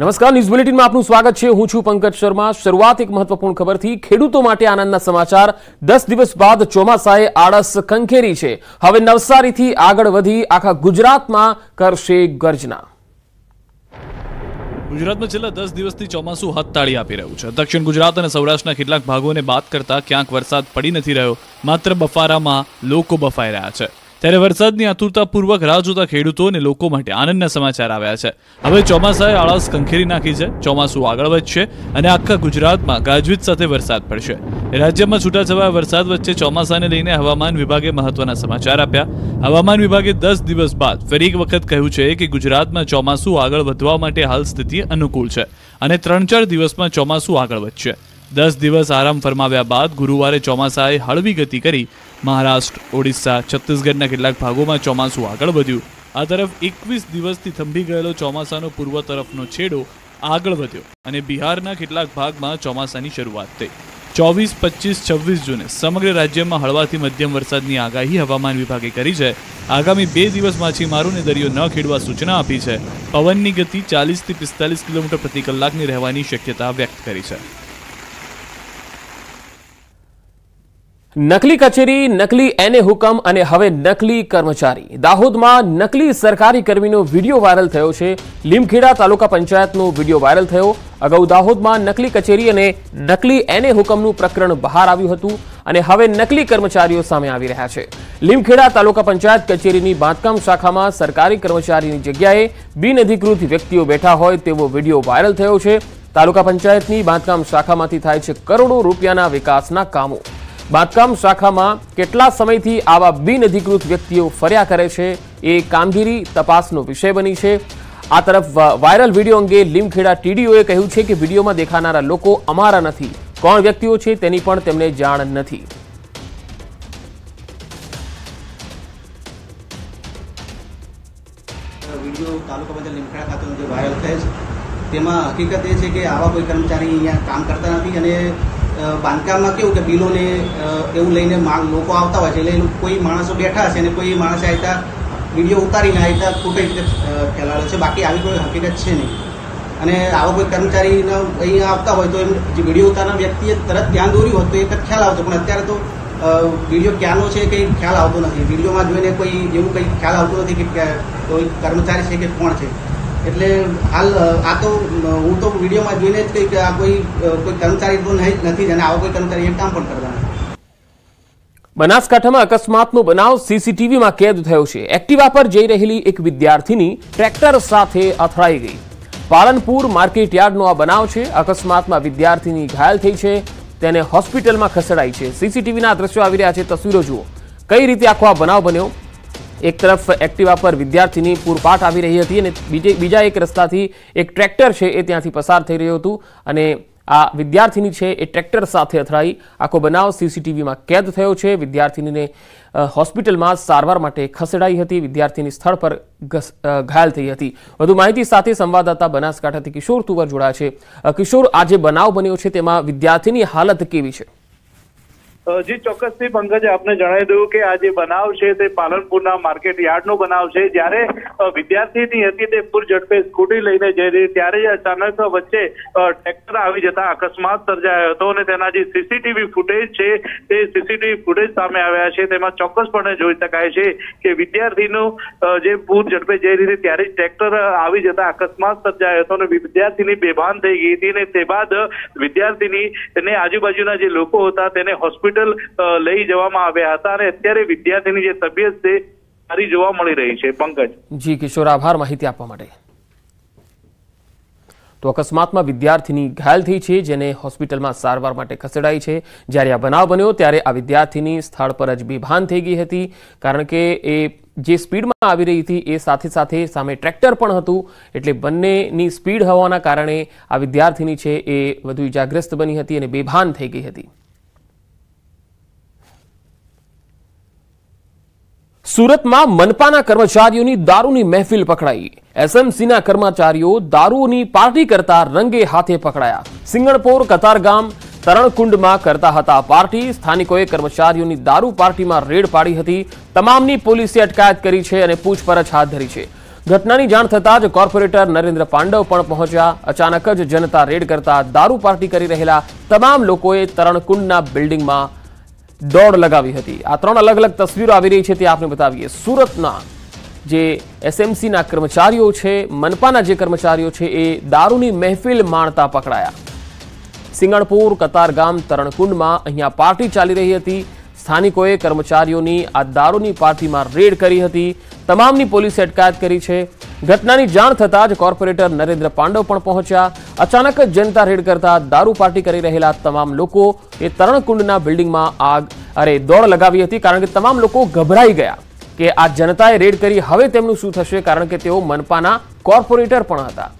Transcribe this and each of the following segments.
નમસ્કાર ન્યૂઝ બુલેટિનમાં આપનું સ્વાગત છે હું છું પંકજ શર્મા શરૂઆત એક મહત્વપૂર્ણ ખબરથી ખેડૂતો માટે આનંદના સમાચાર દસ દિવસ બાદ ચોમાસાએ આળસ કંખેરી છે હવે નવસારીથી આગળ વધી આખા ગુજરાતમાં કરશે ગર્જના ગુજરાતમાં છેલ્લા દસ દિવસથી ચોમાસું હથતાળી આપી રહ્યું છે દક્ષિણ ગુજરાત અને સૌરાષ્ટ્રના કેટલાક ભાગોને બાદ કરતા ક્યાંક વરસાદ પડી નથી રહ્યો માત્ર બફારામાં લોકો બફાઈ રહ્યા છે ત્યારે વરસાદની આતુરતાપૂર્વક રાહ જોતા ખેડૂતો અને લોકો માટે આનંદના સમાચાર આવ્યા છે હવે ચોમાસાએ આળસ કંખેરી નાખી છે ચોમાસું આગળ વધશે અને આખા ગુજરાતમાં ગાજવીજ સાથે વરસાદ પડશે રાજ્યમાં છૂટાછવાયા વરસાદ વચ્ચે ચોમાસાને લઈને હવામાન વિભાગે મહત્વના સમાચાર આપ્યા હવામાન વિભાગે દસ દિવસ બાદ ફરી એક વખત કહ્યું છે કે ગુજરાતમાં ચોમાસું આગળ વધવા માટે હાલ સ્થિતિ અનુકૂળ છે અને ત્રણ ચાર દિવસમાં ચોમાસું આગળ વધશે દસ દિવસ આરામ ફરમાવ્યા બાદ ગુરુવારે ચોમાસાએ હળવી ગતિ કરી મહારાષ્ટ્ર ઓડિશા છત્તીસગઢના કેટલાક ભાગોમાં ચોમાસું આગળ વધ્યું આ તરફ એકવીસ દિવસથી થંભી ગયેલો ચોમાસાનો પૂર્વ તરફનો છેડો આગળ વધ્યો અને બિહારના કેટલાક ભાગમાં ચોમાસાની શરૂઆત થઈ ચોવીસ પચીસ છવ્વીસ જૂને સમગ્ર રાજ્યમાં હળવાથી મધ્યમ વરસાદની આગાહી હવામાન વિભાગે કરી છે આગામી બે દિવસ માછીમારોને દરિયો ન ખેડવા સૂચના આપી છે પવનની ગતિ ચાલીસથી પિસ્તાલીસ કિલોમીટર પ્રતિ કલાકની રહેવાની શક્યતા વ્યક્ત કરી છે નકલી કચેરી નકલી એને હુકમ અને હવે નકલી કર્મચારી દાહોદમાં નકલી સરકારી કર્મીનો વિડીયો વાયરલ થયો છે લીમખેડા તાલુકા પંચાયતનો વિડીયો વાયરલ થયો અગાઉ દાહોદમાં નકલી કચેરી અને નકલી એને હુકમનું પ્રકરણ બહાર આવ્યું હતું અને હવે નકલી કર્મચારીઓ સામે આવી રહ્યા છે લીમખેડા તાલુકા પંચાયત કચેરીની બાંધકામ શાખામાં સરકારી કર્મચારીની જગ્યાએ બિનઅધિકૃત વ્યક્તિઓ બેઠા હોય તેવો વિડીયો વાયરલ થયો છે તાલુકા પંચાયતની બાંધકામ શાખામાંથી થાય છે કરોડો રૂપિયાના વિકાસના કામો બાંધકામ શાખામાં કેટલા સમયથી આવા બિનઅધિકૃત વ્યક્તિઓ ફર્યા કરે છે એ કામગીરી તપાસનો વિષય બની છે આ તરફ વાયરલ વિડીયો અંગે લીમખેડા ટીડીઓએ કહ્યું છે કે વિડીયોમાં દેખાનારા લોકો અમારા નથી કોણ વ્યક્તિઓ છે તેની પણ તેમને જાણ નથી તેમાં હકીકત એ છે કે આવા કોઈ કર્મચારી અહીંયા કામ કરતા નથી અને બાંધકામમાં કેવું કે બિલોને એવું લઈને લોકો આવતા હોય છે એટલે કોઈ માણસો બેઠા હશે અને કોઈ માણસે આવતા વિડીયો ઉતારીને આવતા ખોટી રીતે ફેલાડે છે બાકી આવી કોઈ હકીકત છે નહીં અને આવા કોઈ કર્મચારીના અહીંયા આવતા હોય તો એમ જે વિડીયો ઉતારના વ્યક્તિએ તરત ધ્યાન દોર્યું હોય તો એક જ ખ્યાલ આવતો પણ અત્યારે તો વિડીયો ક્યાંનો છે કંઈ ખ્યાલ આવતો નથી વિડીયોમાં જોઈને કોઈ એવું કંઈ ખ્યાલ આવતો નથી કે કોઈ કર્મચારી છે કે કોણ છે એટલે હાલ આ તો હું તો વિડીયોમાં જોઈને જ કહી કે આ કોઈ કોઈ કર્મચારી તો નહીં નથી જ અને આવો કોઈ કર્મચારી એક કામ પણ કરવાના બનાસકાંઠામાં અકસ્માતનો બનાવ સીસીટીવીમાં કેદ થયો છે એક્ટિવા પર જઈ રહેલી એક વિદ્યાર્થીની ટ્રેક્ટર સાથે અથડાઈ ગઈ પાલનપુર માર્કેટ યાર્ડનો આ બનાવ છે અકસ્માતમાં વિદ્યાર્થીની ઘાયલ થઈ છે તેને હોસ્પિટલમાં ખસેડાઈ છે સીસીટીવીના દ્રશ્યો આવી રહ્યા છે તસવીરો જુઓ કઈ રીતે આખો આ બનાવ બન્યો એક તરફ એક્ટિવા પર વિદ્યાર્થીની પૂરપાટ આવી રહી હતી અને બીજે બીજા એક રસ્તાથી એક ટ્રેક્ટર છે એ ત્યાંથી પસાર થઈ રહ્યું હતું અને આ વિદ્યાર્થીની છે એ ટ્રેક્ટર સાથે અથડાઈ આખો બનાવ સીસીટીવીમાં કેદ થયો છે વિદ્યાર્થીનીને હોસ્પિટલમાં સારવાર માટે ખસેડાઈ હતી વિદ્યાર્થીની સ્થળ પર ઘાયલ થઈ હતી વધુ માહિતી સાથે સંવાદદાતા બનાસકાંઠાથી કિશોર તુવર જોડાયા છે કિશોર આ જે બનાવ બન્યો છે તેમાં વિદ્યાર્થીની હાલત કેવી છે જે ચોક્કસથી પંકજ આપને જણાવી દઉં કે આ જે બનાવ છે તે પાલનપુરના માર્કેટ યાર્ડનો બનાવ છે જ્યારે વિદ્યાર્થીની હતી તે પૂર ઝડપે સ્કૂટી લઈને જઈ રહી ત્યારે અચાનક વચ્ચે ટ્રેક્ટર આવી જતા અકસ્માત સર્જાયો હતો અને તેના જે સીસીટીવી ફૂટેજ છે તે સીસીટીવી ફૂટેજ સામે આવ્યા છે તેમાં ચોક્કસપણે જોઈ શકાય છે કે વિદ્યાર્થીનું જે પૂર ઝડપે જઈ રહી હતી ત્યારે ટ્રેક્ટર આવી જતા અકસ્માત સર્જાયો હતો અને વિદ્યાર્થીની બેભાન થઈ ગઈ હતી અને તે બાદ વિદ્યાર્થીની અને આજુબાજુના જે લોકો હતા તેને હોસ્પિટલ હોસ્પિટલ લઈ જવામાં આવ્યા હતા અને અત્યારે વિદ્યાર્થીની જે તબિયત છે સારી જોવા મળી રહી છે પંકજ જી કિશોર આભાર માહિતી આપવા માટે તો અકસ્માતમાં વિદ્યાર્થીની ઘાયલ થઈ છે જેને હોસ્પિટલમાં સારવાર માટે ખસેડાઈ છે જ્યારે આ બનાવ બન્યો ત્યારે આ વિદ્યાર્થીની સ્થળ પર જ બેભાન થઈ ગઈ હતી કારણ કે એ જે સ્પીડમાં આવી રહી હતી એ સાથે સાથે સામે ટ્રેક્ટર પણ હતું એટલે બંનેની સ્પીડ હોવાના કારણે આ વિદ્યાર્થીની છે એ વધુ ઇજાગ્રસ્ત બની હતી અને બેભાન થઈ ગઈ હતી સુરતમાં મનપાના કર્મચારીઓની દારૂની મહેફિલ પકડાઈ એસએમસીના કર્મચારીઓ દારૂની પાર્ટી કરતા રંગે હાથે પકડાયા સિંગણપોર કતારગામ તરણકુંડમાં કરતા હતા પાર્ટી સ્થાનિકોએ કર્મચારીઓની દારૂ પાર્ટીમાં રેડ પાડી હતી તમામની પોલીસે અટકાયત કરી છે અને પૂછપરછ હાથ ધરી છે ઘટનાની જાણ થતાં જ કોર્પોરેટર નરેન્દ્ર પાંડવ પણ પહોંચ્યા અચાનક જ જનતા રેડ કરતા દારૂ પાર્ટી કરી રહેલા તમામ લોકોએ તરણકુંડના બિલ્ડિંગમાં દોડ લગાવી હતી આ ત્રણ અલગ અલગ તસવીરો આવી રહી છે તે આપને બતાવીએ સુરતના જે એસએમસીના કર્મચારીઓ છે મનપાના જે કર્મચારીઓ છે એ દારૂની મહેફિલ માણતા પકડાયા સિંગણપુર કતારગામ તરણકુંડમાં અહીંયા પાર્ટી ચાલી રહી હતી સ્થાનિકોએ કર્મચારીઓની આ દારૂની પાર્ટીમાં રેડ કરી હતી તમામની પોલીસે અટકાયત કરી છે ઘટનાની જાણ થતાં જ કોર્પોરેટર નરેન્દ્ર પાંડવ પણ પહોંચ્યા અચાનક જ જનતા રેડ કરતા દારૂ પાર્ટી કરી રહેલા તમામ લોકો એ તરણકુંડના બિલ્ડિંગમાં આગ અરે દોડ લગાવી હતી કારણ કે તમામ લોકો ગભરાઈ ગયા કે આ જનતાએ રેડ કરી હવે તેમનું શું થશે કારણ કે તેઓ મનપાના કોર્પોરેટર પણ હતા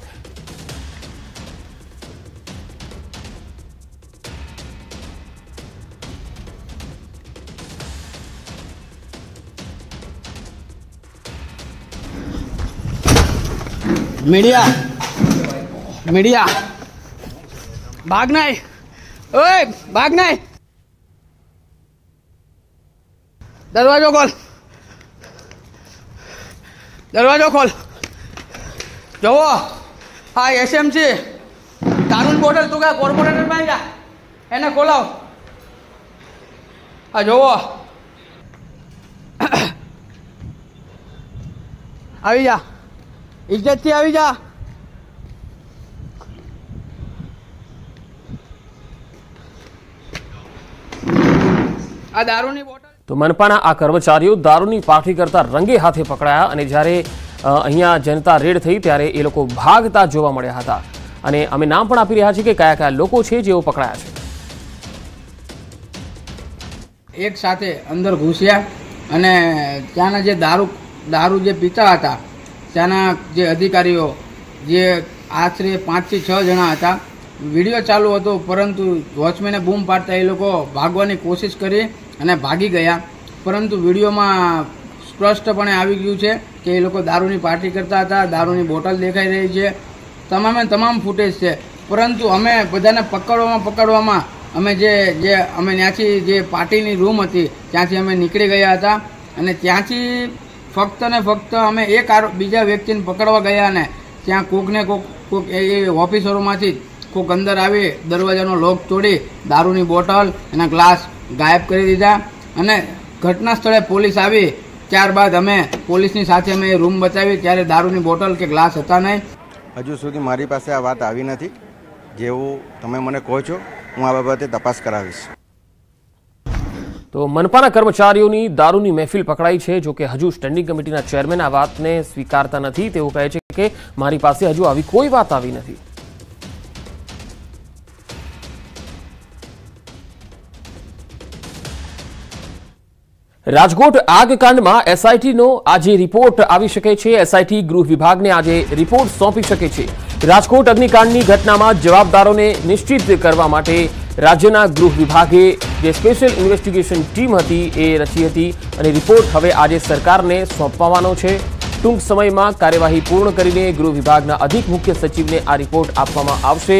મીડિયા મીડિયા ભાગ નાય ઓય ભાગ નાય દરવાજો ખોલ દરવાજો ખોલ જુઓ હા એસએમસી દારૂન બોટલ તું કાંઈ કોર્પોરેટર માંગ્યા એને ખોલાવ હા જુઓ આવી જા ઇજ્જતથી આવી જા આ દારૂની બોટલ તો મનપાના આ કર્મચારીઓ દારૂની પાઠી કરતા રંગે હાથે પકડાયા અને જ્યારે અહીંયા જનતા રેડ થઈ ત્યારે એ લોકો ભાગતા જોવા મળ્યા હતા અને અમે નામ પણ આપી રહ્યા છીએ કે કયા કયા લોકો છે જેઓ પકડાયા છે એક સાથે અંદર ઘૂસ્યા અને ત્યાંના જે દારૂ દારૂ જે પીતા હતા ત્યાંના જે અધિકારીઓ જે આશરે પાંચથી છ જણા હતા વિડીયો ચાલુ હતો પરંતુ વોચમેને બૂમ પાડતા એ લોકો ભાગવાની કોશિશ કરી અને ભાગી ગયા પરંતુ વિડીયોમાં સ્પષ્ટપણે આવી ગયું છે કે એ લોકો દારૂની પાર્ટી કરતા હતા દારૂની બોટલ દેખાઈ રહી છે તમામે તમામ ફૂટેજ છે પરંતુ અમે બધાને પકડવામાં પકડવામાં અમે જે જે અમે ત્યાંથી જે પાર્ટીની રૂમ હતી ત્યાંથી અમે નીકળી ગયા હતા અને ત્યાંથી ફક્ત ને ફક્ત અમે એક બીજા વ્યક્તિને પકડવા ગયા ને ત્યાં કોકને કોક કોક એ ઓફિસરોમાંથી કોક અંદર આવી દરવાજાનો લોક તોડી દારૂની બોટલ એના ગ્લાસ ગાયબ કરી દીધા અને ઘટના સ્થળે પોલીસ આવી ત્યારબાદ અમે પોલીસની સાથે અમે રૂમ બચાવી ત્યારે દારૂની બોટલ કે ગ્લાસ હતા નહીં હજુ સુધી મારી પાસે આ વાત આવી નથી જેવું તમે મને કહો છો હું આ બાબતે તપાસ કરાવીશ તો મનપાના કર્મચારીઓની દારૂની મહેફિલ પકડાઈ છે જોકે હજુ સ્ટેન્ડિંગ કમિટીના ચેરમેન આ વાતને સ્વીકારતા નથી તેઓ કહે છે કે મારી પાસે હજુ આવી કોઈ વાત આવી નથી રાજકોટ આગકાંડમાં એસઆઈટીનો આજે રિપોર્ટ આવી શકે છે એસઆઈટી ગૃહ વિભાગને આજે રિપોર્ટ સોંપી શકે છે રાજકોટ અગ્નિકાંડની ઘટનામાં જવાબદારોને નિશ્ચિત કરવા માટે રાજ્યના ગૃહ વિભાગે જે સ્પેશિયલ ઇન્વેસ્ટિગેશન ટીમ હતી એ રચી હતી અને રિપોર્ટ હવે આજે સરકારને સોંપવાનો છે ટૂંક સમયમાં કાર્યવાહી પૂર્ણ કરીને ગૃહ વિભાગના અધિક મુખ્ય સચિવને આ રિપોર્ટ આપવામાં આવશે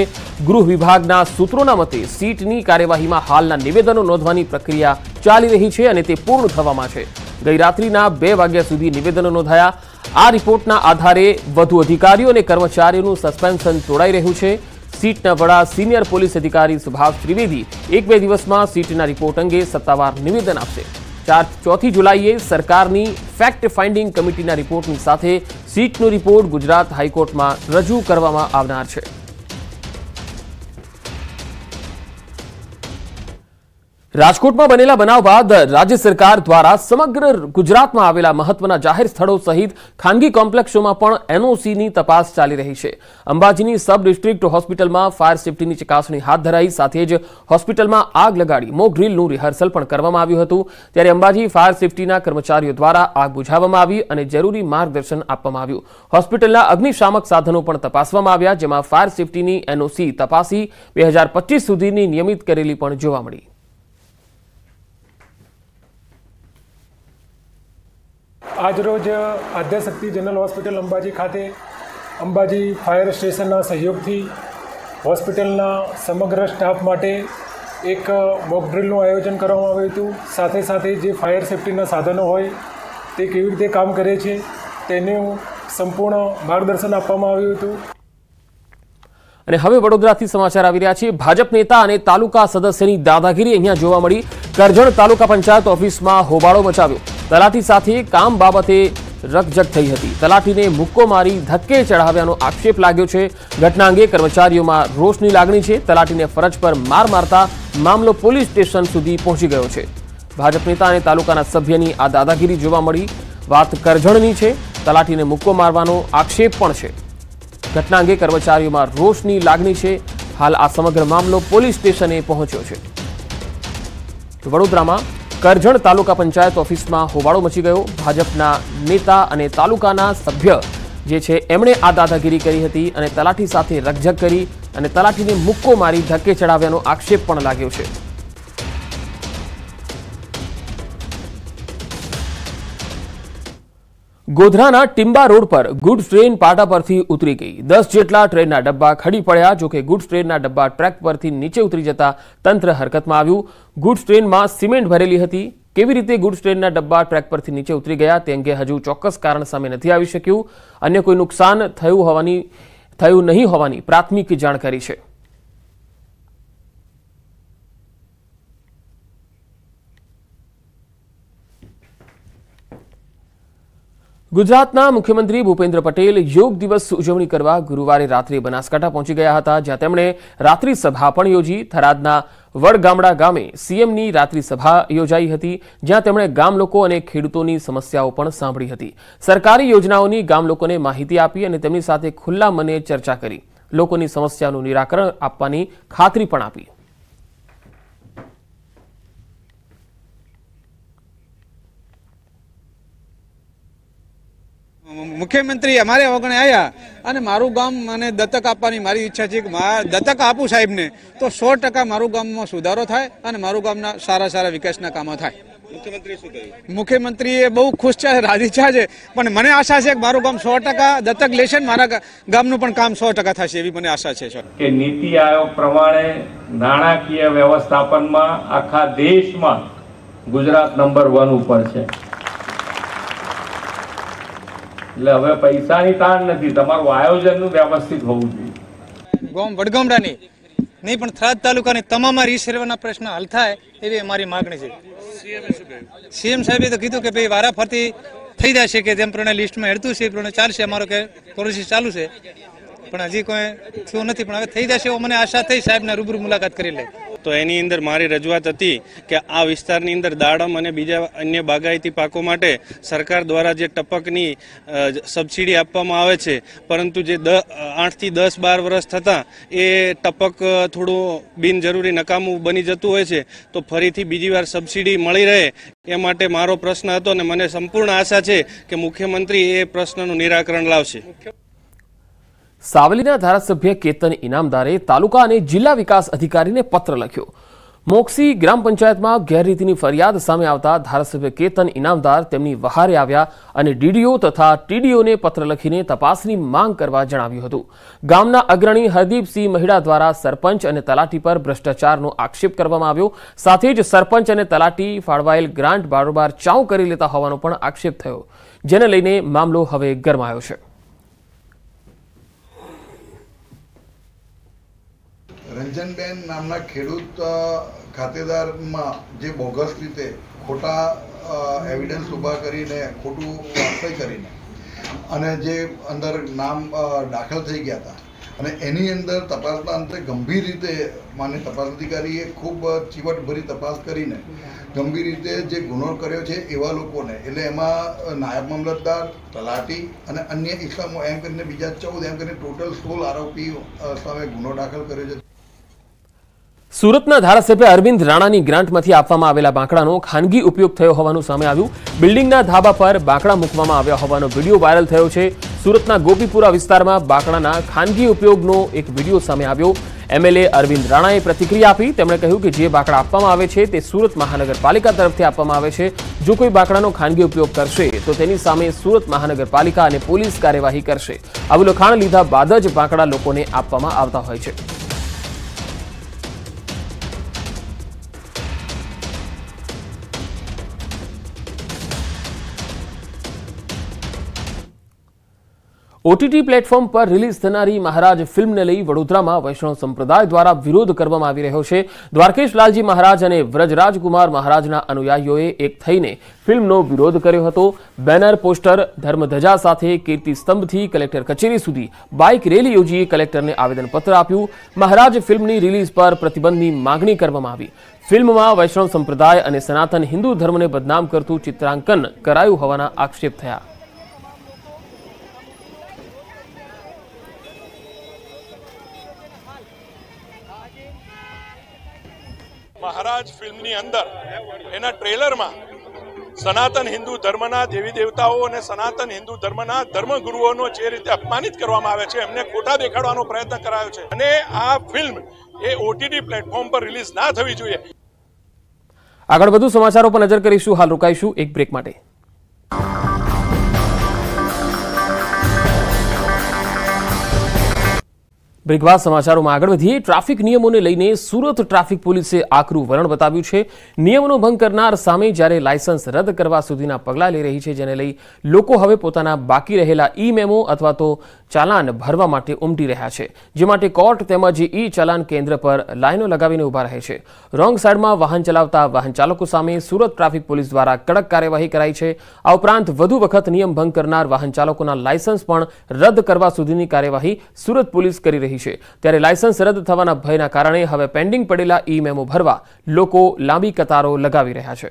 ગૃહ વિભાગના સૂત્રોના મતે સીટની કાર્યવાહીમાં હાલના નિવેદનો નોંધવાની પ્રક્રિયા ચાલી રહી છે અને તે પૂર્ણ થવામાં છે ગઈ રાત્રિના બે વાગ્યા સુધી નિવેદનો નોંધાયા આ રિપોર્ટના આધારે વધુ અધિકારીઓ અને કર્મચારીઓનું સસ્પેન્શન તોડાઈ રહ્યું છે સીટના વડા સિનિયર પોલીસ અધિકારી સુભાષ ત્રિવેદી એક બે દિવસમાં સીટના રિપોર્ટ અંગે સત્તાવાર નિવેદન આપશે ચાર ચોથી જુલાઈએ સરકારની ફેક્ટ ફાઇન્ડિંગ કમિટીના રિપોર્ટની સાથે સીટનો રિપોર્ટ ગુજરાત હાઈકોર્ટમાં રજૂ કરવામાં આવનાર છે રાજકોટમાં બનેલા બનાવ બાદ રાજ્ય સરકાર દ્વારા સમગ્ર ગુજરાતમાં આવેલા મહત્વના જાહેર સ્થળો સહિત ખાનગી કોમ્પ્લેક્ષોમાં પણ એનઓસીની તપાસ ચાલી રહી છે અંબાજીની સબ ડિસ્ટ્રિક્ટ હોસ્પિટલમાં ફાયર સેફટીની ચકાસણી હાથ ધરાઈ સાથે જ હોસ્પિટલમાં આગ લગાડી મોક ડ્રીલનું રિહર્સલ પણ કરવામાં આવ્યું હતું ત્યારે અંબાજી ફાયર સેફટીના કર્મચારીઓ દ્વારા આગ બુઝાવવામાં આવી અને જરૂરી માર્ગદર્શન આપવામાં આવ્યું હોસ્પિટલના અગ્નિશામક સાધનો પણ તપાસવામાં આવ્યા જેમાં ફાયર સેફટીની એનઓસી તપાસી બે સુધીની નિયમિત કરેલી પણ જોવા મળી આજરોજ આદ્યશક્તિ જનરલ હોસ્પિટલ અંબાજી ખાતે અંબાજી ફાયર સ્ટેશનના સહયોગથી હોસ્પિટલના સમગ્ર સ્ટાફ માટે એક મોક આયોજન કરવામાં આવ્યું હતું સાથે સાથે જે ફાયર સેફ્ટીના સાધનો હોય તે કેવી રીતે કામ કરે છે તેનું સંપૂર્ણ માર્ગદર્શન આપવામાં આવ્યું હતું અને હવે વડોદરાથી સમાચાર આવી રહ્યા છે ભાજપ નેતા અને તાલુકા સદસ્યની દાદાગીરી અહીંયા જોવા મળી કરજણ તાલુકા પંચાયત ઓફિસમાં હોબાળો મચાવ્યો તલાટી સાથે કામ બાબતે રકજક થઈ હતી તલાટીને મુક્કો મારી ધક્કે ચઢાવ્યાનો આક્ષેપ લાગ્યો છે ઘટના અંગે કર્મચારીઓમાં રોષની લાગણી છે તલાટીને ફરજ પર માર મારતા મામલો પોલીસ સ્ટેશન સુધી પહોંચી ગયો છે ભાજપ નેતા અને તાલુકાના સભ્યની આ દાદાગીરી જોવા મળી વાત કરજણની છે તલાટીને મુક્કો મારવાનો આક્ષેપ પણ છે ઘટના અંગે કર્મચારીઓમાં રોષની લાગણી છે હાલ આ સમગ્ર મામલો પોલીસ સ્ટેશને પહોંચ્યો છે વડોદરામાં કરજણ તાલુકા પંચાયત ઓફિસમાં હોવાળો મચી ગયો ભાજપના નેતા અને તાલુકાના સભ્ય જે છે એમણે આ દાદાગીરી કરી હતી અને તલાઠી સાથે રકઝક કરી અને તલાટીને મુક્કો મારી ધક્કે ચડાવ્યાનો આક્ષેપ પણ લાગ્યો છે ગોધરાના ટિંબા રોડ પર ગુડ્સ ટ્રેન પાટા પરથી ઉતરી ગઈ દસ જેટલા ટ્રેનના ડબ્બા ખડી પડ્યા જોકે ગુડ્સ ટ્રેનના ડબ્બા ટ્રેક પરથી નીચે ઉતરી જતા તંત્ર હરકતમાં આવ્યું ગુડ્સ ટ્રેનમાં સિમેન્ટ ભરેલી હતી કેવી રીતે ગુડ્સ ટ્રેનના ડબ્બા ટ્રેક પરથી નીચે ઉતરી ગયા તે અંગે હજુ ચોક્કસ કારણ સામે નથી આવી શક્યું અન્ય કોઈ નુકસાન થયું હોવાની થયું નહીં હોવાની પ્રાથમિક જાણકારી છે ગુજરાતના મુખ્યમંત્રી ભૂપેન્દ્ર પટેલ યોગ દિવસ ઉજવણી કરવા ગુરુવારે રાત્રે બનાસકાંઠા પહોંચી ગયા હતા જ્યાં તેમણે રાત્રિ સભા પણ યોજી થરાદના વડગામડા ગામે સીએમની રાત્રિ સભા યોજાઈ હતી જ્યાં તેમણે ગામ લોકો અને ખેડૂતોની સમસ્યાઓ પણ સાંભળી હતી સરકારી યોજનાઓની ગામ લોકોને માહિતી આપી અને તેમની સાથે ખુલ્લા મને ચર્ચા કરી લોકોની સમસ્યાનું નિરાકરણ આપવાની ખાતરી પણ આપી મુખ્યમંત્રી અમારે ઓગણે આવ્યા અને મારું ગામ મને દત્તક આપવાની મારી ઈચ્છા છે કે દત્તક આપું સાહેબને તો સો ટકા મારું ગામમાં સુધારો થાય અને મારું ગામના સારા સારા વિકાસના કામો થાય મુખ્યમંત્રીએ બહુ ખુશ છે રાજીછા છે પણ મને આશા છે કે મારું ગામ સો ટકા દત્તક લેશે મારા ગામનું પણ કામ સો ટકા થશે એવી મને આશા છે કે નીતિ આયોગ પ્રમાણે નાણાકીય વ્યવસ્થાપનમાં આખા દેશમાં ગુજરાત નંબર વન ઉપર છે એટલે હવે પૈસાની તાણ નથી તમારું આયોજનનું વ્યવસ્થિત હોવું જોઈએ ગોમ વડગામડાની નહીં પણ થરાદ તાલુકાની તમામ ઈ સેવાના પ્રશ્ન હલ થાય એવી અમારી માગણી છે સીએમ સાહેબે તો કીધું કે ભાઈ વારા થઈ જશે કે જેમ પ્રમાણે લિસ્ટમાં હેડતું છે એ પ્રમાણે ચાલશે અમારો કે પ્રોસેસ ચાલુ છે પણ હજી કોઈ થયું નથી પણ હવે થઈ જશે એવું મને આશા થઈ સાહેબને રૂબરૂ મુલાકાત કરી લે તો એની અંદર મારી રજૂઆત હતી કે આ વિસ્તારની અંદર દાડમ અને બીજા અન્ય બાગાયતી પાકો માટે સરકાર દ્વારા જે ટપકની સબસિડી આપવામાં આવે છે પરંતુ જે દ આઠથી દસ બાર વર્ષ થતાં એ ટપક થોડું બિનજરૂરી નકામું બની જતું હોય છે તો ફરીથી બીજી વાર સબસિડી મળી રહે એ માટે મારો પ્રશ્ન હતો અને મને સંપૂર્ણ આશા છે કે મુખ્યમંત્રી એ પ્રશ્નનું નિરાકરણ લાવશે સાવલીના ધારાસભ્ય કેતન ઇનામદારે તાલુકા અને જિલ્લા વિકાસ અધિકારીને પત્ર લખ્યો મોક્ષી ગ્રામ પંચાયતમાં ગેરરીતિની ફરિયાદ સામે આવતા ધારાસભ્ય કેતન ઇનામદાર તેમની વહારે આવ્યા અને ડીડીઓ તથા ટીડીઓને પત્ર લખીને તપાસની માંગ કરવા જણાવ્યું હતું ગામના અગ્રણી હરદીપસિંહ મહિડા દ્વારા સરપંચ અને તલાટી પર ભ્રષ્ટાચારનો આક્ષેપ કરવામાં આવ્યો સાથે જ સરપંચ અને તલાટી ફાળવાયેલ ગ્રાન્ટ બારોબાર ચાઉ કરી લેતા હોવાનો પણ આક્ષેપ થયો જેને લઈને મામલો હવે ગરમાયો છે રંજનબેન નામના ખેડૂત ખાતેદારમાં જે બોગસ રીતે ખોટા એવિડન્સ ઊભા કરીને ખોટું વાપસી કરીને અને જે અંદર નામ દાખલ થઈ ગયા હતા અને એની અંદર તપાસના અંતે ગંભીર રીતે માન્ય તપાસ અધિકારીએ ખૂબ ચીવટભરી તપાસ કરીને ગંભીર રીતે જે ગુનો કર્યો છે એવા લોકોને એટલે એમાં નાયબ મામલતદાર તલાટી અને અન્ય ઇસમો એમ કરીને બીજા ચૌદ એમ કરીને ટોટલ સોળ આરોપીઓ સામે ગુનો દાખલ કર્યો છે સુરતના ધારાસભ્ય અરવિંદ રાણાની ગ્રાન્ટમાંથી આપવામાં આવેલા બાંકડાનો ખાનગી ઉપયોગ થયો હોવાનું સામે આવ્યું બિલ્ડિંગના ધાબા પર બાંકડા મૂકવામાં આવ્યા હોવાનો વિડીયો વાયરલ થયો છે સુરતના ગોપીપુરા વિસ્તારમાં બાંકડાના ખાનગી ઉપયોગનો એક વિડીયો સામે આવ્યો એમએલએ અરવિંદ રાણાએ પ્રતિક્રિયા આપી તેમણે કહ્યું કે જે બાંકડા આપવામાં આવે છે તે સુરત મહાનગરપાલિકા તરફથી આપવામાં આવે છે જો કોઈ બાંકડાનો ખાનગી ઉપયોગ કરશે તો તેની સામે સુરત મહાનગરપાલિકા અને પોલીસ કાર્યવાહી કરશે આવું લખાણ લીધા બાદ જ બાંકડા લોકોને આપવામાં આવતા હોય છે ઓટીટી પ્લેટફોર્મ પર રિલીઝ થનારી મહારાજ ફિલ્મને લઈ વડોદરામાં વૈષ્ણવ સંપ્રદાય દ્વારા વિરોધ કરવામાં આવી રહ્યો છે દ્વારકેશ લાલજી મહારાજ અને વ્રજરાજકુમાર મહારાજના અનુયાયીઓએ એક થઈને ફિલ્મનો વિરોધ કર્યો હતો બેનર પોસ્ટર ધર્મધજા સાથે કીર્તિ સ્તંભથી કલેક્ટર કચેરી સુધી બાઇક રેલી યોજી કલેક્ટરને આવેદનપત્ર આપ્યું મહારાજ ફિલ્મની રિલીઝ પર પ્રતિબંધની માગણી કરવામાં આવી ફિલ્મમાં વૈષ્ણવ સંપ્રદાય અને સનાતન હિન્દુ ધર્મને બદનામ કરતું ચિત્રાંકન કરાયું હોવાના આક્ષેપ થયા મહારાજ ફિલ્મની અંદર એના ટ્રેલરમાં સનાતન હિન્દુ ધર્મના દેવી દેવતાઓ અને સનાતન હિન્દુ ધર્મના ધર્મગુરુઓનો જે રીતે અપમાનિત કરવામાં આવે છે એમને ખોટા દેખાડવાનો પ્રયત્ન કરાયો છે અને આ ફિલ્મ એ ઓટીટી પ્લેટફોર્મ પર રિલીઝ ના થવી જોઈએ આગળ વધુ સમાચારો પર નજર કરીશું હાલ રોકાઈશું એક બ્રેક માટે બ્રિગવાસ સમાચારોમાં આગળ વધીએ ટ્રાફિક નિયમોને લઈને સુરત ટ્રાફિક પોલીસે આકરું વલણ બતાવ્યું છે નિયમોનો ભંગ કરનાર સામે જ્યારે લાયસન્સ રદ કરવા સુધીના પગલાં લઈ રહી છે જેને લઈ લોકો હવે પોતાના બાકી રહેલા ઈ મેમો અથવા તો ચાલાન ભરવા માટે ઉમટી રહ્યા છે જે માટે કોર્ટ તેમજ ઈ ચાલાન કેન્દ્ર પર લાઈનો લગાવીને ઊભા રહે છે રોંગ સાઈડમાં વાહન ચલાવતા વાહન ચાલકો સામે સુરત ટ્રાફિક પોલીસ દ્વારા કડક કાર્યવાહી કરાઈ છે આ ઉપરાંત વધુ વખત નિયમ ભંગ કરનાર વાહન ચાલકોના લાયસન્સ પણ રદ કરવા સુધીની કાર્યવાહી સુરત પોલીસ કરી રહી છે રહી છે ત્યારે લાયસન્સ રદ થવાના ભયના કારણે હવે પેન્ડિંગ પડેલા ઈ મેમો ભરવા લોકો લાંબી કતારો લગાવી રહ્યા છે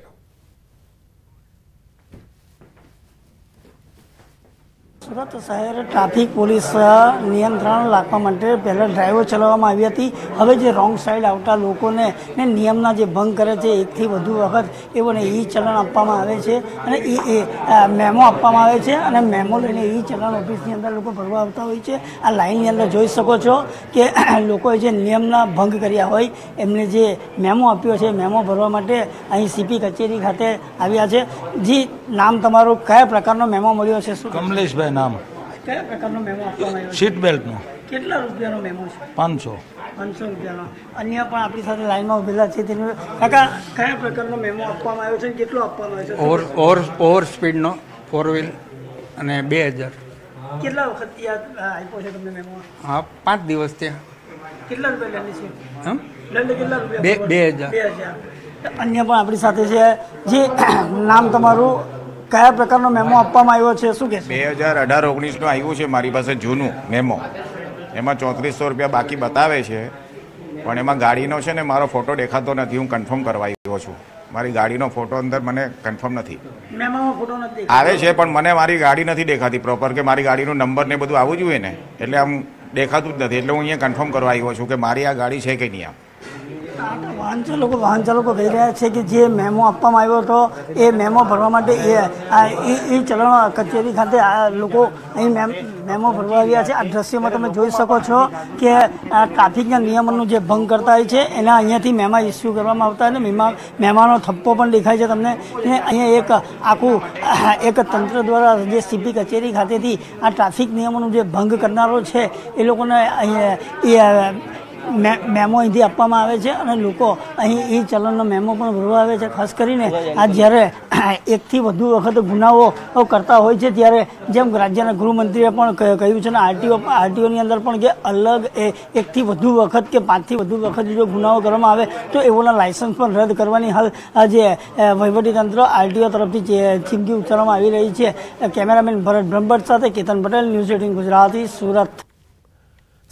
સુરત શહેર ટ્રાફિક પોલીસ નિયંત્રણ રાખવા માટે પહેલાં ડ્રાઈવો ચલાવવામાં આવી હતી હવે જે રોંગ સાઈડ આવતા લોકોને ને નિયમના જે ભંગ કરે છે એકથી વધુ વખત એઓને ઈ ચલણ આપવામાં આવે છે અને એ મેમો આપવામાં આવે છે અને મેમો લઈને ઈ ચલણ ઓફિસની અંદર લોકો ભરવા આવતા હોય છે આ લાઇનની અંદર જોઈ શકો છો કે લોકોએ જે નિયમના ભંગ કર્યા હોય એમને જે મેમો આપ્યો છે મેમો ભરવા માટે અહીં સીપી કચેરી ખાતે આવ્યા છે જે નામ તમારું કયા પ્રકારનો મેમો મળ્યો છે શું કમલેશભાઈ નામ કયા પ્રકારનો મેમો આપવામાં આવ્યો સીટ બેલ્ટનો કેટલા રૂપિયાનો મેમો છે પાંચસો પાંચસો રૂપિયાનો અન્ય પણ આપણી સાથે લાઈનમાં ઉભેલા છે તેની કાકા કયા પ્રકારનો મેમો આપવામાં આવ્યો છે કેટલો આપવામાં આવ્યો છે ઓવર ઓવર ઓવર સ્પીડનો ફોર વ્હીલ અને બે હજાર કેટલા વખત આપ્યો છે તમને મેમો હા પાંચ દિવસ ત્યાં કેટલા રૂપિયા દંડ છે દંડ કેટલા રૂપિયા બે હજાર અન્ય પણ આપણી સાથે છે જે નામ તમારું કયા પ્રકારનો મેમો આપવામાં આવ્યો છે શું કે બે હજાર અઢાર ઓગણીસનો આવ્યું છે મારી પાસે જૂનું મેમો એમાં ચોત્રીસો રૂપિયા બાકી બતાવે છે પણ એમાં ગાડીનો છે ને મારો ફોટો દેખાતો નથી હું કન્ફર્મ કરવા આવ્યો છું મારી ગાડીનો ફોટો અંદર મને કન્ફર્મ નથી આવે છે પણ મને મારી ગાડી નથી દેખાતી પ્રોપર કે મારી ગાડીનો નંબર ને બધું આવવું જોઈએ ને એટલે આમ દેખાતું જ નથી એટલે હું અહીંયા કન્ફર્મ કરવા આવ્યો છું કે મારી આ ગાડી છે કે નહીં આમ વાંચો લોકો વાહનચાલકો કહી રહ્યા છે કે જે મેમો આપવામાં આવ્યો હતો એ મેમો ભરવા માટે એ એ ચલણ કચેરી ખાતે આ લોકો અહીં મેમ મેમો ભરવા આવ્યા છે આ દ્રશ્યમાં તમે જોઈ શકો છો કે આ ટ્રાફિકના નિયમનનું જે ભંગ કરતા હોય છે એના અહીંયાથી મેમા ઇસ્યુ કરવામાં આવતા અને મહેમાન મહેમાનો થપ્પો પણ દેખાય છે તમને અહીંયા એક આખું એક તંત્ર દ્વારા જે સીપી કચેરી ખાતેથી આ ટ્રાફિક નિયમોનું જે ભંગ કરનારો છે એ લોકોને અહીંયા મેમો અહીંથી આપવામાં આવે છે અને લોકો અહીં એ ચલણનો મેમો પણ ભરવા આવે છે ખાસ કરીને આ જ્યારે એકથી વધુ વખત ગુનાઓ કરતા હોય છે ત્યારે જેમ રાજ્યના ગૃહમંત્રીએ પણ કહ્યું છે ને આરટીઓ આરટીઓની અંદર પણ કે અલગ એકથી વધુ વખત કે પાંચથી વધુ વખત જો ગુનાઓ કરવામાં આવે તો એવોના લાયસન્સ પણ રદ કરવાની હાલ જે વહીવટીતંત્ર આરટીઓ તરફથી ચીમકી ઉચ્ચારવામાં આવી રહી છે કેમેરામેન ભરત બ્રહ્મભટ્ટ સાથે કેતન પટેલ ન્યૂઝ એટીન ગુજરાતી સુરત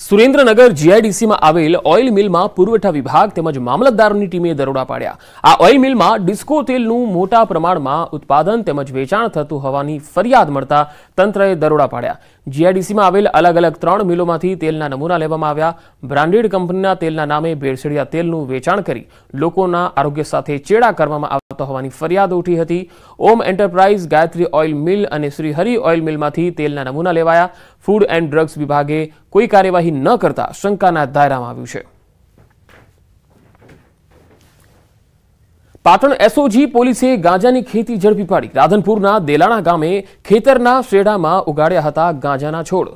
સુરેન્દ્રનગર જીઆઈડીસીમાં આવેલ ઓઇલ મિલમાં પુરવઠા વિભાગ તેમજ મામલતદારોની ટીમે દરોડા પાડ્યા આ ઓઇલ મિલમાં ડિસ્કો તેલનું મોટા પ્રમાણમાં ઉત્પાદન તેમજ વેચાણ થતું હોવાની ફરિયાદ મળતા તંત્રએ દરોડા પાડ્યા जीआरसी માં આવેલ અલગ અલગ 3 મિલોમાંથી તેલના નમૂના લેવામાં આવ્યા બ્રાન્ડેડ કંપનીના તેલના નામે ભેળસેળિયા તેલનું વેચાણ કરી લોકોના આરોગ્ય સાથે ચેડા કરવામાં આવતો હોવાની ફરિયાદ ઉઠી હતી Om enterprise Gayatri oil mill અને શ્રી હરી ઓઈલ મિલમાંથી તેલના નમૂના લેવાયા ફૂડ એન્ડ ડ્રગ્સ વિભાગે કોઈ કાર્યવાહી ન કરતા શંકાના દાયરામાં આવ્યું છે પાટણ એસઓજી પોલીસે ગાંજાની ખેતી ઝડપી પાડી રાધનપુરના દેલાણા ગામે ખેતરના શેડામાં ઉગાડ્યા હતા ગાંજાના છોડ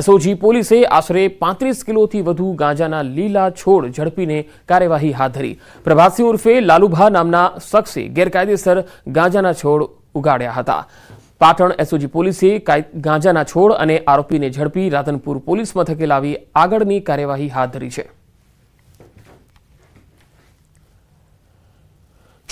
એસઓજી પોલીસે આશરે પાંત્રીસ કિલોથી વધુ ગાંજાના લીલા છોડ ઝડપીને કાર્યવાહી હાથ ધરી પ્રભાસી ઉર્ફે લાલુભા નામના શખ્સે ગેરકાયદેસર ગાંજાના છોડ ઉગાડ્યા હતા પાટણ એસઓજી પોલીસે ગાંજાના છોડ અને આરોપીને ઝડપી રાધનપુર પોલીસ મથકે લાવી આગળની કાર્યવાહી હાથ ધરી છે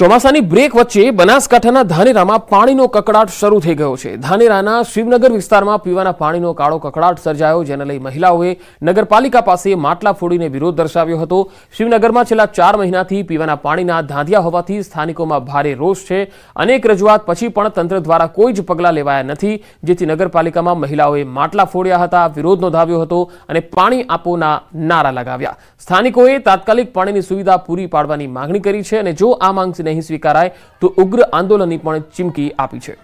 ચોમાસાની બ્રેક વચ્ચે બનાસકાંઠાના ધાનેરામાં પાણીનો કકડાટ શરૂ થઈ ગયો છે ધાનેરાના શિવનગર વિસ્તારમાં પીવાના પાણીનો કાળો કકડાટ સર્જાયો જેને લઈ મહિલાઓએ નગરપાલિકા પાસે માટલા ફોડીને વિરોધ દર્શાવ્યો હતો શિવનગરમાં છેલ્લા ચાર મહિનાથી પીવાના પાણીના ધાંધિયા હોવાથી સ્થાનિકોમાં ભારે રોષ છે અનેક રજૂઆત પછી પણ તંત્ર દ્વારા કોઈ જ પગલાં લેવાયા નથી જેથી નગરપાલિકામાં મહિલાઓએ માટલા ફોડ્યા હતા વિરોધ નોંધાવ્યો હતો અને પાણી આપોના નારા લગાવ્યા સ્થાનિકોએ તાત્કાલિક પાણીની સુવિધા પૂરી પાડવાની માંગણી કરી છે અને જો આ માંગ નહીં સ્વીકારાય તો ઉગ્ર આંદોલનની પણ ચીમકી આપી છે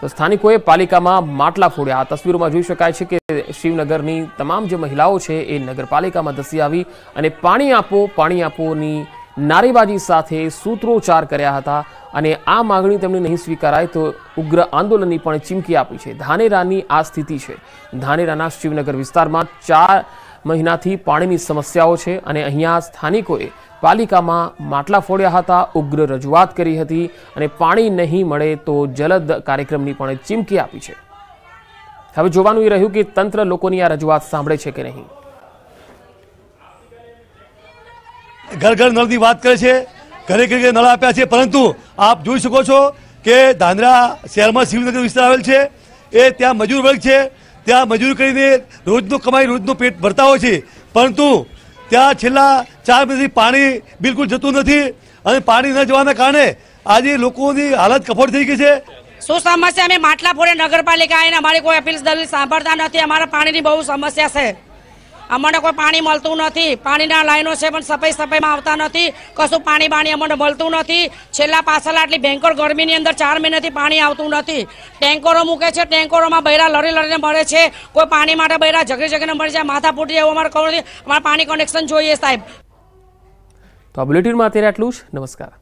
તો સ્થાનિકોએ પાલિકામાં માટલા ફોડ્યા આ તસવીરોમાં જોઈ શકાય છે કે શિવનગરની તમામ જે મહિલાઓ છે એ નગરપાલિકામાં ધસી આવી અને પાણી આપો પાણી આપોની નારેબાજી સાથે સૂત્રોચ્ચાર કર્યા હતા અને આ માગણી તેમની નહીં સ્વીકારાય તો ઉગ્ર આંદોલનની પણ ચીમકી આપી છે ધાનેરાની આ સ્થિતિ છે ધાનેરાના શિવનગર વિસ્તારમાં ચાર મહિનાથી પાણીની સમસ્યાઓ છે અને અહીંયા સ્થાનિકોએ પાલિકામાં માટલા ફોડ્યા હતા ઉગ્ર રજૂઆત કરી હતી અને પાણી નહીં મળે તો જલદ કાર્યક્રમની પણ ચીમકી આપી છે હવે જોવાનું એ રહ્યું કે તંત્ર લોકોની આ રજૂઆત સાંભળે છે કે નહીં ઘર ઘર નળની વાત કરે છે ઘરે ઘરે નળ આપ્યા છે પરંતુ આપ જોઈ શકો છો કે ધાંધ્રા શહેરમાં શિવનગર વિસ્તાર આવેલ છે એ ત્યાં મજૂર વર્ગ છે ત્યાં મજૂર કરીને રોજનું કમાઈ રોજનું પેટ ભરતા હોય છે પરંતુ ત્યાં છેલ્લા ચાર મહિનાથી પાણી બિલકુલ જતું નથી અને પાણી ન જવાના કારણે આજે લોકોની હાલત કફોડ થઈ ગઈ છે શું સમસ્યા અમે માટલા ફોડે નગરપાલિકા આવીને અમારી કોઈ અપીલ દલીલ સાંભળતા નથી અમારા પાણીની બહુ સમસ્યા છે અમને કોઈ પાણી મળતું નથી પાણીના લાઈનો છે પણ સફાઈ સફાઈમાં આવતા નથી કશું પાણી બાણી અમને મળતું નથી છેલ્લા પાછળ આટલી ભેંકર ગરમીની અંદર ચાર મહિનાથી પાણી આવતું નથી ટેન્કરો મૂકે છે ટેન્કરોમાં બૈરા લડી લડીને મળે છે કોઈ પાણી માટે બૈરા ઝઘડી ઝઘડીને મળે છે માથા ફૂટી જાય અમારે કહું અમારે પાણી કનેક્શન જોઈએ સાહેબ તો આ બુલેટિનમાં અત્યારે આટલું જ નમસ્કાર